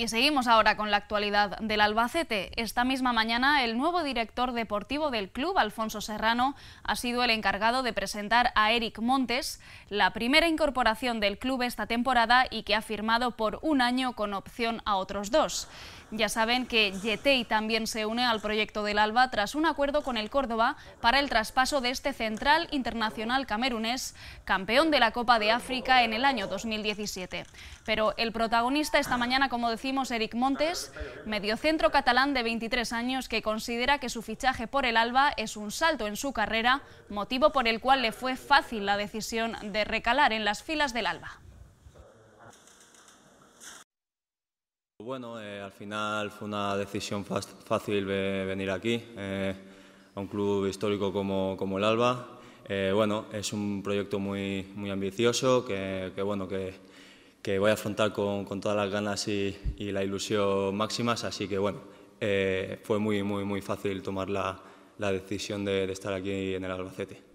Y seguimos ahora con la actualidad del Albacete. Esta misma mañana, el nuevo director deportivo del club, Alfonso Serrano, ha sido el encargado de presentar a Eric Montes, la primera incorporación del club esta temporada y que ha firmado por un año con opción a otros dos. Ya saben que Yetei también se une al proyecto del Alba tras un acuerdo con el Córdoba para el traspaso de este central internacional camerunés, campeón de la Copa de África en el año 2017. Pero el protagonista esta mañana, como decía, Eric Montes, mediocentro catalán de 23 años que considera que su fichaje por el Alba es un salto en su carrera, motivo por el cual le fue fácil la decisión de recalar en las filas del Alba. Bueno, eh, al final fue una decisión fácil venir aquí, eh, a un club histórico como, como el Alba. Eh, bueno, es un proyecto muy, muy ambicioso que bueno, que, que voy a afrontar con, con todas las ganas y, y, la ilusión máximas, así que bueno, eh, fue muy, muy, muy fácil tomar la, decisión de, de estar aquí en el Albacete.